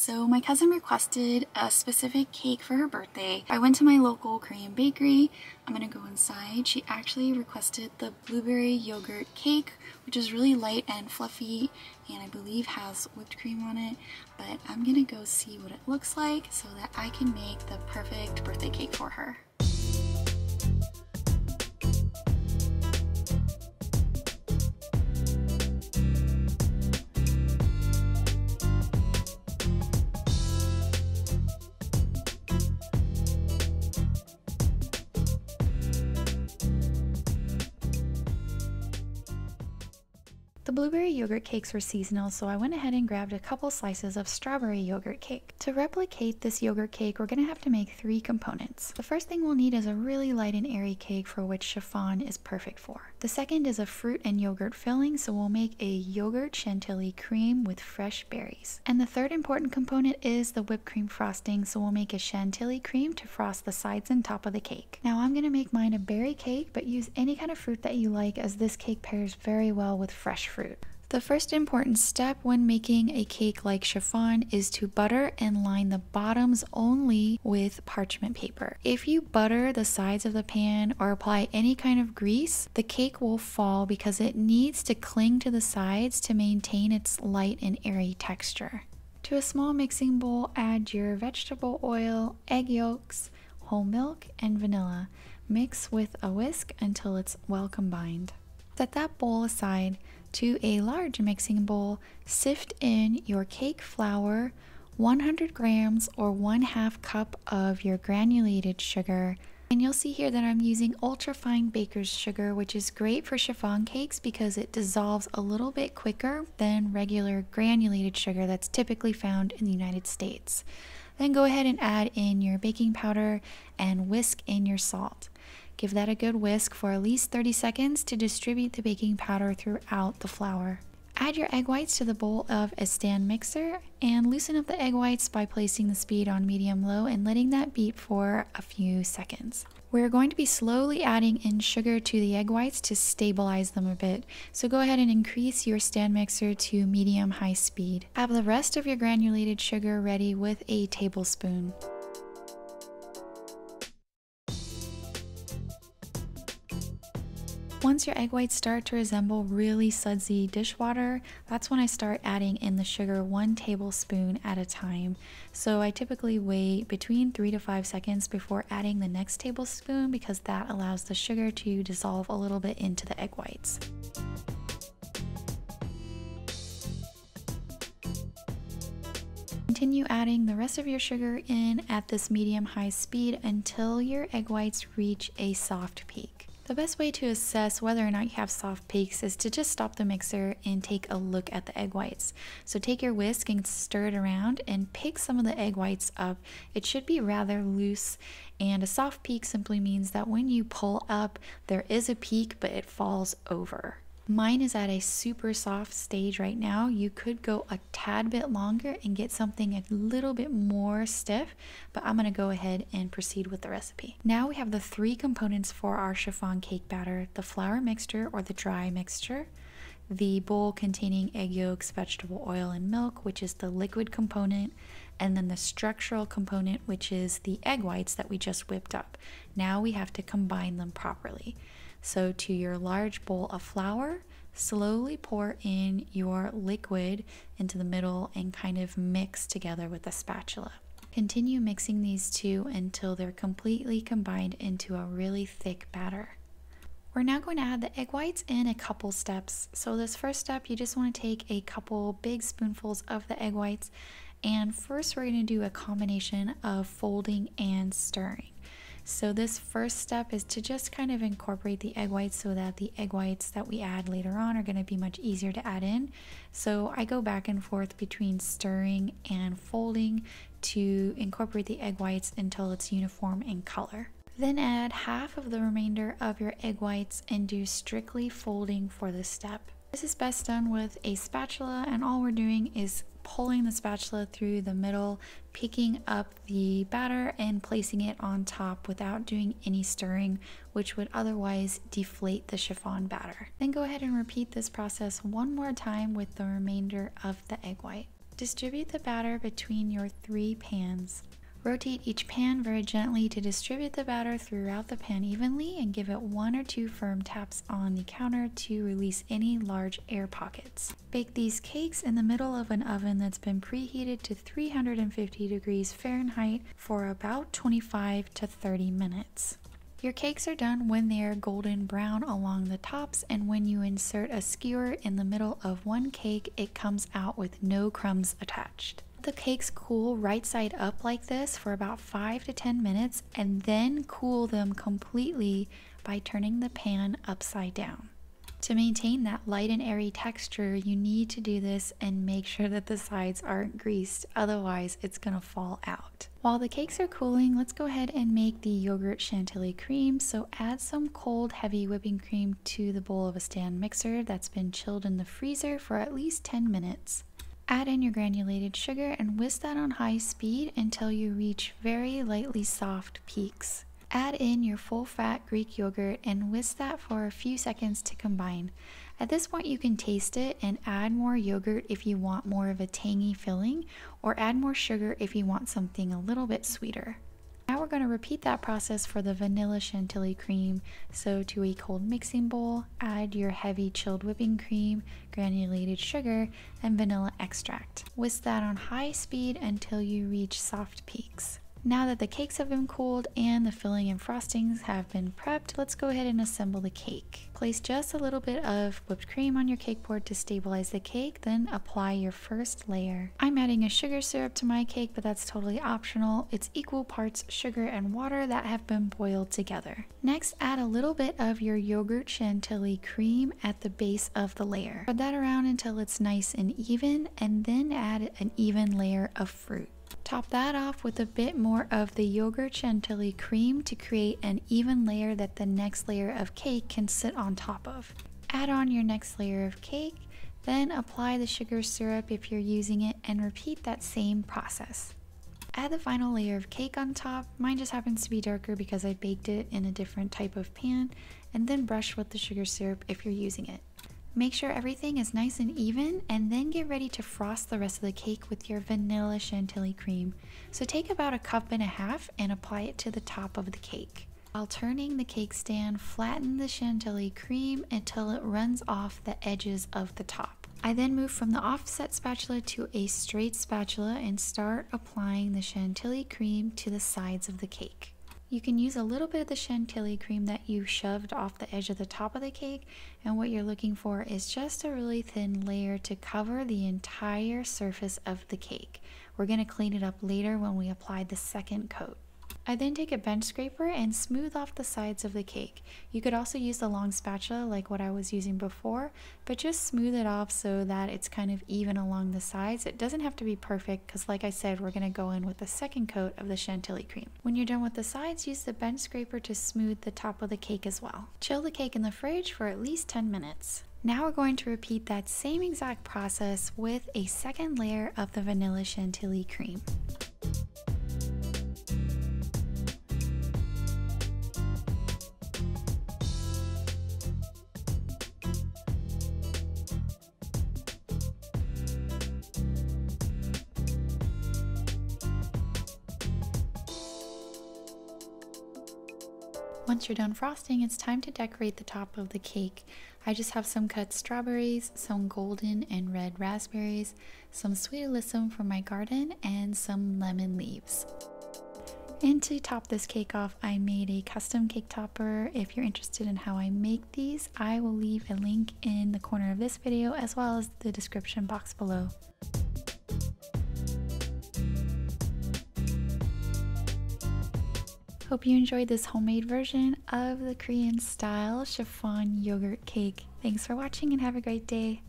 So my cousin requested a specific cake for her birthday. I went to my local Korean bakery. I'm gonna go inside. She actually requested the blueberry yogurt cake, which is really light and fluffy and I believe has whipped cream on it. But I'm gonna go see what it looks like so that I can make the perfect birthday cake for her. The blueberry yogurt cakes were seasonal, so I went ahead and grabbed a couple slices of strawberry yogurt cake. To replicate this yogurt cake, we're going to have to make three components. The first thing we'll need is a really light and airy cake for which chiffon is perfect for. The second is a fruit and yogurt filling, so we'll make a yogurt chantilly cream with fresh berries. And the third important component is the whipped cream frosting, so we'll make a chantilly cream to frost the sides and top of the cake. Now I'm going to make mine a berry cake, but use any kind of fruit that you like as this cake pairs very well with fresh fruit fruit. The first important step when making a cake like chiffon is to butter and line the bottoms only with parchment paper. If you butter the sides of the pan or apply any kind of grease, the cake will fall because it needs to cling to the sides to maintain its light and airy texture. To a small mixing bowl, add your vegetable oil, egg yolks, whole milk, and vanilla. Mix with a whisk until it's well combined. Set that bowl aside to a large mixing bowl, sift in your cake flour, 100 grams or 1 half cup of your granulated sugar. And you'll see here that I'm using ultra fine baker's sugar, which is great for chiffon cakes because it dissolves a little bit quicker than regular granulated sugar that's typically found in the United States. Then go ahead and add in your baking powder and whisk in your salt. Give that a good whisk for at least 30 seconds to distribute the baking powder throughout the flour. Add your egg whites to the bowl of a stand mixer and loosen up the egg whites by placing the speed on medium low and letting that beat for a few seconds. We're going to be slowly adding in sugar to the egg whites to stabilize them a bit, so go ahead and increase your stand mixer to medium high speed. Have the rest of your granulated sugar ready with a tablespoon. Once your egg whites start to resemble really sudsy dishwater, that's when I start adding in the sugar one tablespoon at a time. So I typically wait between three to five seconds before adding the next tablespoon because that allows the sugar to dissolve a little bit into the egg whites. Continue adding the rest of your sugar in at this medium high speed until your egg whites reach a soft peak. The best way to assess whether or not you have soft peaks is to just stop the mixer and take a look at the egg whites. So take your whisk and stir it around and pick some of the egg whites up. It should be rather loose and a soft peak simply means that when you pull up there is a peak but it falls over. Mine is at a super soft stage right now. You could go a tad bit longer and get something a little bit more stiff, but I'm gonna go ahead and proceed with the recipe. Now we have the three components for our chiffon cake batter, the flour mixture or the dry mixture, the bowl containing egg yolks, vegetable oil, and milk, which is the liquid component, and then the structural component, which is the egg whites that we just whipped up. Now we have to combine them properly. So, to your large bowl of flour, slowly pour in your liquid into the middle and kind of mix together with the spatula. Continue mixing these two until they're completely combined into a really thick batter. We're now going to add the egg whites in a couple steps. So this first step, you just want to take a couple big spoonfuls of the egg whites and first we're going to do a combination of folding and stirring. So this first step is to just kind of incorporate the egg whites so that the egg whites that we add later on are going to be much easier to add in. So I go back and forth between stirring and folding to incorporate the egg whites until it's uniform in color. Then add half of the remainder of your egg whites and do strictly folding for this step. This is best done with a spatula and all we're doing is pulling the spatula through the middle, picking up the batter and placing it on top without doing any stirring, which would otherwise deflate the chiffon batter. Then go ahead and repeat this process one more time with the remainder of the egg white. Distribute the batter between your three pans. Rotate each pan very gently to distribute the batter throughout the pan evenly and give it one or two firm taps on the counter to release any large air pockets. Bake these cakes in the middle of an oven that's been preheated to 350 degrees Fahrenheit for about 25 to 30 minutes. Your cakes are done when they are golden brown along the tops and when you insert a skewer in the middle of one cake it comes out with no crumbs attached the cakes cool right side up like this for about 5 to 10 minutes and then cool them completely by turning the pan upside down. To maintain that light and airy texture, you need to do this and make sure that the sides aren't greased, otherwise it's gonna fall out. While the cakes are cooling, let's go ahead and make the yogurt chantilly cream. So add some cold, heavy whipping cream to the bowl of a stand mixer that's been chilled in the freezer for at least 10 minutes. Add in your granulated sugar and whisk that on high speed until you reach very lightly soft peaks. Add in your full fat Greek yogurt and whisk that for a few seconds to combine. At this point, you can taste it and add more yogurt if you want more of a tangy filling, or add more sugar if you want something a little bit sweeter going to repeat that process for the vanilla chantilly cream. So, to a cold mixing bowl, add your heavy chilled whipping cream, granulated sugar, and vanilla extract. Whisk that on high speed until you reach soft peaks. Now that the cakes have been cooled and the filling and frostings have been prepped, let's go ahead and assemble the cake. Place just a little bit of whipped cream on your cake board to stabilize the cake, then apply your first layer. I'm adding a sugar syrup to my cake, but that's totally optional. It's equal parts sugar and water that have been boiled together. Next, add a little bit of your yogurt chantilly cream at the base of the layer. Spread that around until it's nice and even, and then add an even layer of fruit. Top that off with a bit more of the yogurt chantilly cream to create an even layer that the next layer of cake can sit on top of. Add on your next layer of cake, then apply the sugar syrup if you're using it and repeat that same process. Add the final layer of cake on top, mine just happens to be darker because I baked it in a different type of pan, and then brush with the sugar syrup if you're using it. Make sure everything is nice and even, and then get ready to frost the rest of the cake with your vanilla chantilly cream. So take about a cup and a half and apply it to the top of the cake. While turning the cake stand, flatten the chantilly cream until it runs off the edges of the top. I then move from the offset spatula to a straight spatula and start applying the chantilly cream to the sides of the cake. You can use a little bit of the chantilly cream that you shoved off the edge of the top of the cake, and what you're looking for is just a really thin layer to cover the entire surface of the cake. We're going to clean it up later when we apply the second coat. I then take a bench scraper and smooth off the sides of the cake. You could also use the long spatula like what I was using before, but just smooth it off so that it's kind of even along the sides. It doesn't have to be perfect because like I said, we're gonna go in with the second coat of the chantilly cream. When you're done with the sides, use the bench scraper to smooth the top of the cake as well. Chill the cake in the fridge for at least 10 minutes. Now we're going to repeat that same exact process with a second layer of the vanilla chantilly cream. Once you're done frosting, it's time to decorate the top of the cake. I just have some cut strawberries, some golden and red raspberries, some sweet alyssum from my garden, and some lemon leaves. And to top this cake off, I made a custom cake topper. If you're interested in how I make these, I will leave a link in the corner of this video as well as the description box below. Hope you enjoyed this homemade version of the Korean style chiffon yogurt cake. Thanks for watching and have a great day.